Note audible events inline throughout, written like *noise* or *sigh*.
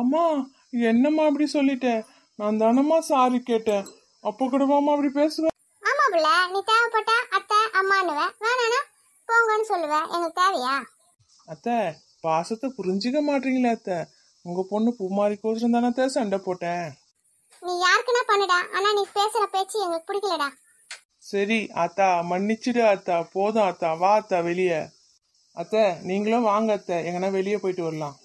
அம்மா என்னம்மா அப்படி சொல்லிட்ட நான் தானம்மா சாரி கேட்டேன் அப்போ கூடவாம்மா அப்படி பேசுவேன் ஆமா புள்ள நீ தேவைப்பட்ட அத்தை அம்மானுவ வேணானா போங்கன்னு சொல்லுவ எங்களுக்கு தேவையா அத்தை பாசத்தை புரிஞ்சுக்க மாட்டீங்களே அத்தை உங்க பொண்ணு பூமாரி கோசரம் தானே அத்தை சண்டை போட்டேன் நீ யாருக்குனா பண்ணுடா ஆனா நீ பேசுற பேச்சு எங்களுக்கு பிடிக்கலடா சரி அத்தா மன்னிச்சிடு அத்தா போதும் அத்தா வா அத்தா வெளியே அத்தை நீங்களும் வாங்க அத்தை எங்கன்னா வெளியே போயிட்டு வரலாம்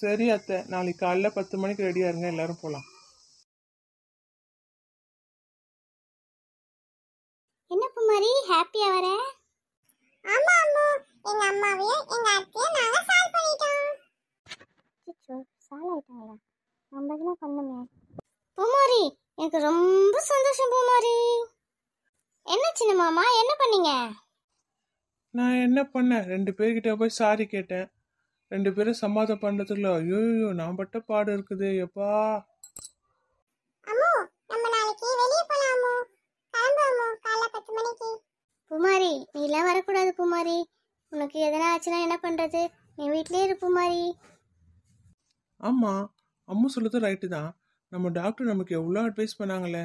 சரி அத்தை நாளைக்கு காலைல பத்து மணிக்கு ரெடியாக இருங்க எல்லாரும் போகலாம் என்ன குமாரி ஹாப்பியா வர ஆமா அம்மா எங்க அம்மாவையும் எங்க அத்தையும் நாங்க சால் பண்ணிட்டோம் அச்சோ சால் ஆயிட்டாங்களா நம்ம தான் பண்ணுமே பூமாரி எனக்கு ரொம்ப சந்தோஷம் பூமாரி என்ன சின்ன மாமா என்ன பண்ணீங்க நான் என்ன பண்ணேன் ரெண்டு பேர்கிட்ட போய் சாரி கேட்டேன் ரெண்டு பேரும் சமாதம் பண்ணுறதுக்குள்ள ஐயோ நான் பட்ட பாடு இருக்குது எப்பா குமாரி நீ எல்லாம் வரக்கூடாது குமாரி உனக்கு எதனா ஆச்சுன்னா என்ன பண்ணுறது நீ வீட்லயே இருப்பு மாதிரி ஆமாம் அம்மு சொல்லுது ரைட்டு தான் நம்ம டாக்டர் நமக்கு எவ்வளோ அட்வைஸ் பண்ணாங்களே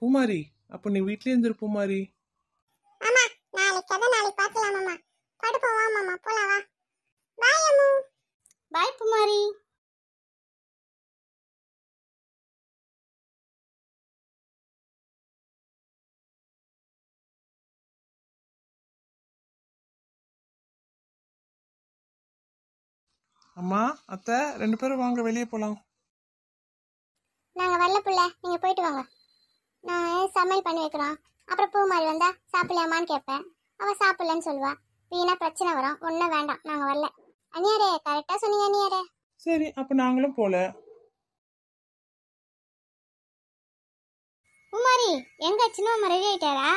பூமாரி அப்போ நீ வீட்லேயே இருந்துரு பூமாரி அம்மா அத்தை ரெண்டு பேரும் வாங்க வெளியே போலாம் நாங்க வரல புள்ள நீங்க போயிட்டு வாங்க நான் சமையல் பண்ணி வைக்கிறோம் அப்புறம் பூ மாதிரி வந்தா சாப்பிடலாமான்னு கேட்பேன் அவ சாப்பிடலன்னு சொல்லுவா வீணா பிரச்சனை வரும் ஒன்றும் வேண்டாம் நாங்க வரல அண்ணியாரே கரெக்டா சொன்னீங்க அண்ணியாரே சரி அப்ப நாங்களும் போல உமாரி எங்க சின்னம்மா ரெடி ஆயிட்டாரா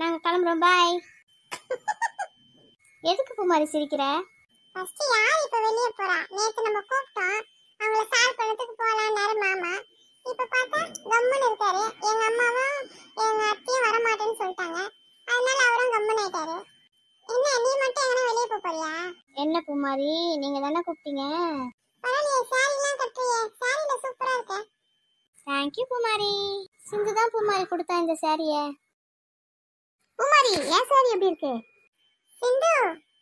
நாங்க கிளம்புறோம் பாய் எதுக்கு குமாரி சிரிக்கிற ஃபர்ஸ்ட் யார் இப்ப வெளியே போறா நேத்து நம்ம கூப்பிட்டோம் அவங்கள சார் பணத்துக்கு போலான்னாரு மாமா இப்ப பார்த்தா கம்முன்னு இருக்காரு எங்க அம்மாவும் எங்க அத்தையும் வர மாட்டேன்னு சொல்லிட்டாங்க அதனால அவரும் கம்முன்னு ஆயிட்டாரு என்ன நீ மட்டும் எங்கனா வெளியே போக போறியா என்ன பூமாரி நீங்க தானே கூப்பிட்டீங்க பரவாயில்லையே சாரி எல்லாம் கட்டுறியே சாரில சூப்பரா இருக்க தேங்க்யூ பூமாரி சிந்து தான் பூமாரி கொடுத்தா இந்த சாரிய பூமாரி ஏன் சாரி எப்படி இருக்கு சிந்து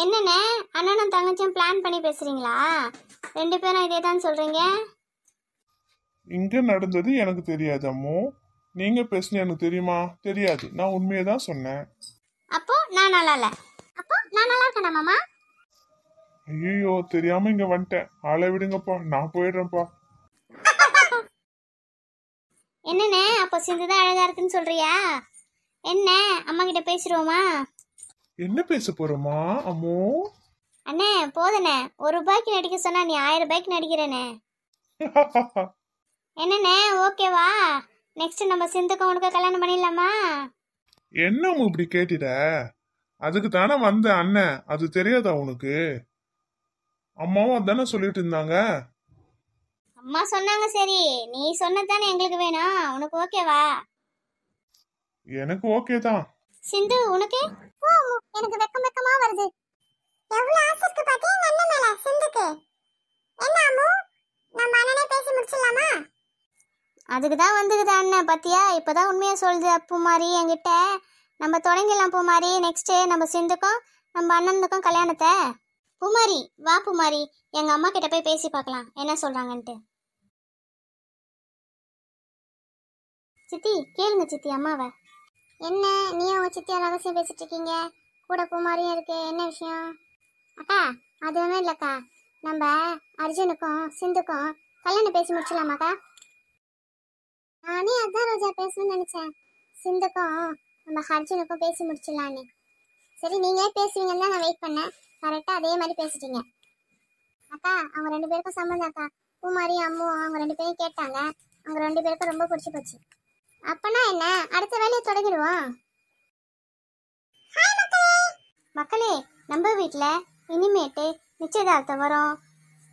என்னண்ணே அண்ணனும் தங்கச்சியும் பிளான் பண்ணி பேசுறீங்களா ரெண்டு பேரும் இதே தான் சொல்றீங்க இங்க நடந்தது எனக்கு தெரியாது அம்மு நீங்க பேசுனது எனக்கு தெரியுமா தெரியாது நான் உண்மையை தான் சொன்னேன் அப்போ நான் நல்லா இல்ல அப்போ நான் நல்லா இருக்கேனா மாமா ஐயோ தெரியாம இங்க வந்துட்டேன் ஆளை விடுங்கப்பா நான் போயிடுறேன்ப்பா என்னண்ணே அப்போ சிந்து தான் அழகா இருக்குன்னு சொல்றியா என்ன அம்மா கிட்ட பேசிடுவோமா என்ன பேச போறோமா அம்மோ அண்ணே போதண்ணே ஒரு ரூபாய்க்கு நடிக்க சொன்னா நீ ஆயிரம் ரூபாய்க்கு நடிக்கிறேனே *laughs* என்னண்ணே ஓகேவா நெக்ஸ்ட் நம்ம சிந்துக்கு உனக்கு கல்யாணம் பண்ணிடலாமா என்ன உன் இப்படி கேட்டிட அதுக்கு தானே வந்த அண்ணன் அது தெரியாதா உனக்கு அம்மாவும் அதானே சொல்லிட்டு இருந்தாங்க அம்மா சொன்னாங்க சரி நீ சொன்னதானே எங்களுக்கு வேணும் உனக்கு ஓகேவா எனக்கு ஓகே தான் சிந்து உனக்கு எனக்கு வெக்கம் வெக்கமா வருது எவ்வளவு ஆசை இருக்கு பாத்தியா எங்க மேல சிந்துக்கு என்ன அம்மு நம்ம அண்ணனே பேசி முடிச்சிடலாமா அதுக்கு தான் வந்துக்குது அண்ணன் பாத்தியா இப்போதான் உண்மையை சொல்லுது அப்பு மாதிரி என்கிட்ட நம்ம தொடங்கிடலாம் பூமாரி நெக்ஸ்ட்டு நம்ம சிந்துக்கும் நம்ம அண்ணனுக்கும் கல்யாணத்தை பூமாரி வா பூமாரி எங்கள் அம்மா கிட்ட போய் பேசி பார்க்கலாம் என்ன சொல்கிறாங்கன்ட்டு சித்தி கேளுங்க சித்தி அம்மாவை என்ன நீ உங்க சித்தியா ரகசியம் பேசிட்டு இருக்கீங்க கூட பூமாரியும் இருக்கு என்ன விஷயம் அக்கா அது ஒன்றும் இல்லைக்கா நம்ம அர்ஜுனுக்கும் சிந்துக்கும் கல்யாணம் பேசி முடிச்சலாமாக்கா நானே அதான் ரோஜா பேசணும்னு நினைச்சேன் சிந்துக்கும் நம்ம அர்ஜுனுக்கும் பேசி முடிச்சிடலான்னு சரி நீங்களே பேசுவீங்கன்னு தான் நான் வெயிட் பண்ணேன் கரெக்டாக அதே மாதிரி பேசிட்டீங்க அக்கா அவங்க ரெண்டு பேருக்கும் சம்மந்தம் அக்கா பூமாரியும் அம்மும் அவங்க ரெண்டு பேரும் கேட்டாங்க அவங்க ரெண்டு பேருக்கும் ரொம்ப பிடிச்சி போச்சு அப்பனா என்ன அடுத்த வேலையை தொடங்கிடுவோம் மக்களே நம்ம வீட்டில் இனிமேட்டு நிச்சயதார்த்தம் வரும்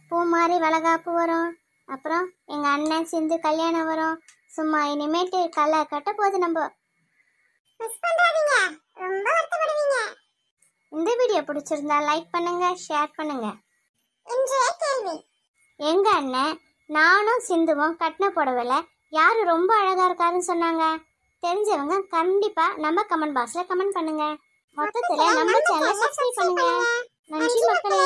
பூ மாதிரி வளகாப்பு வரும் அப்புறம் எங்கள் அண்ணன் சிந்து கல்யாணம் வரும் சும்மா இனிமேட்டு கல்லை கட்ட போகுது நம்ம இந்த வீடியோ பிடிச்சிருந்தா லைக் பண்ணுங்க ஷேர் பண்ணுங்க எங்க அண்ணன் நானும் சிந்துவும் கட்டின புடவையில் யார் ரொம்ப அழகாக இருக்காருன்னு சொன்னாங்க தெரிஞ்சவங்க கண்டிப்பாக நம்ம கமெண்ட் பாக்ஸில் கமெண்ட் பண்ணுங்கள் மொத்தத்தில் நம்ம சேனலை சப்ஸ்கிரைப் பண்ணுங்கள் நன்றி மக்களே